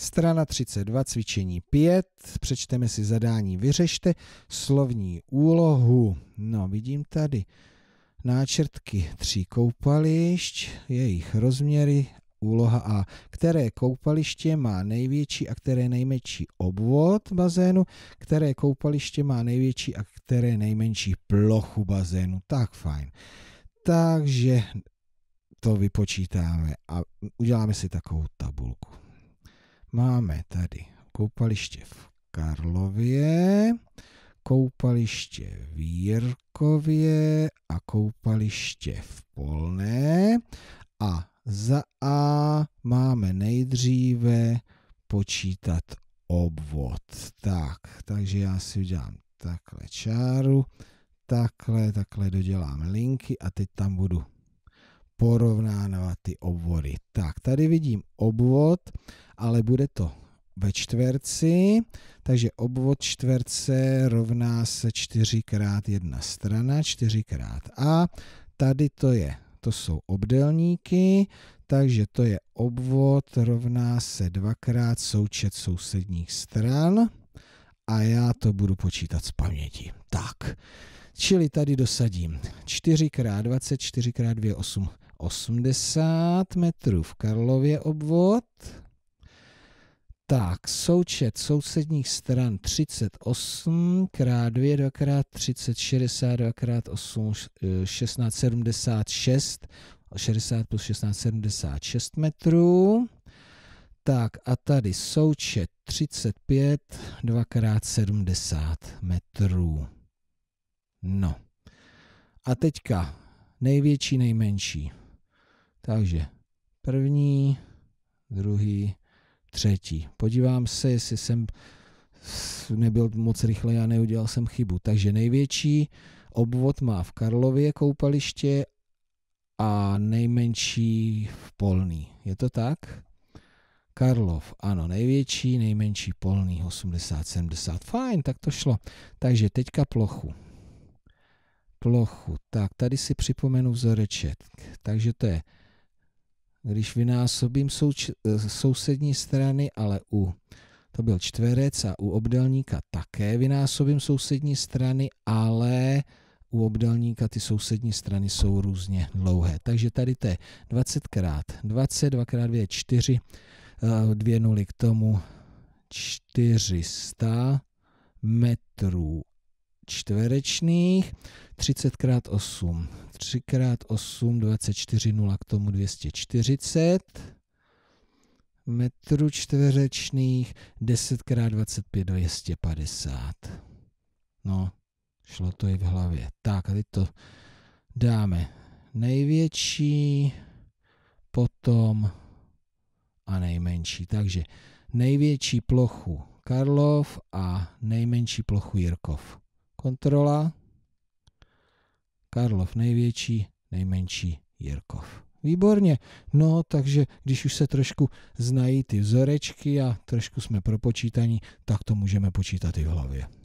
Strana 32, cvičení 5, přečteme si zadání, vyřešte slovní úlohu. No, vidím tady náčrtky tří koupališť, jejich rozměry, úloha A. Které koupaliště má největší a které nejmenší obvod bazénu, které koupaliště má největší a které nejmenší plochu bazénu. Tak fajn. Takže to vypočítáme a uděláme si takovou tabulku. Máme tady koupaliště v Karlově, koupaliště v Jirkově a koupaliště v Polné. A za A máme nejdříve počítat obvod. Tak, takže já si udělám takhle čáru, takhle, takhle dodělám linky a teď tam budu porovnávat ty obvody. Tak, tady vidím obvod, ale bude to ve čtverci, takže obvod čtverce rovná se 4 x jedna strana, 4 x a. Tady to je, to jsou obdelníky, takže to je obvod rovná se dvakrát součet sousedních stran a já to budu počítat z paměti. Tak, čili tady dosadím 4 x 20, 4 x 2, 8 80 metrů v Karlově obvod. Tak, součet sousedních stran 38 x 2, x krát 30, 2 x 8, 16, 76, 60 plus 16, 76 metrů. Tak a tady součet 35, 2 x 70 metrů. No. A teďka největší, nejmenší. Takže první, druhý, třetí. Podívám se, jestli jsem nebyl moc rychle a neudělal jsem chybu. Takže největší obvod má v Karlově koupaliště a nejmenší v Polný. Je to tak? Karlov, ano, největší, nejmenší polný, 80, 70, fajn, tak to šlo. Takže teďka plochu. Plochu, tak tady si připomenu vzoreček, takže to je když vynásobím souč, eh, sousední strany, ale u to byl čtverec a u obdelníka také vynásobím sousední strany, ale u obdelníka ty sousední strany jsou různě dlouhé. Takže tady to je 20 x 20, 2 x 2 je 4, 2 eh, nuly k tomu 400 metrů čtverečných, 30 x 8, 3 x 8, 24, 0 k tomu 240 metrů čtverečných, 10 x 25, 250. No, šlo to i v hlavě. Tak a teď to dáme největší, potom a nejmenší. Takže největší plochu Karlov a nejmenší plochu Jirkov. Kontrola. Karlov největší, nejmenší Jirkov. Výborně. No, takže když už se trošku znají ty vzorečky a trošku jsme propočítaní, tak to můžeme počítat i v hlavě.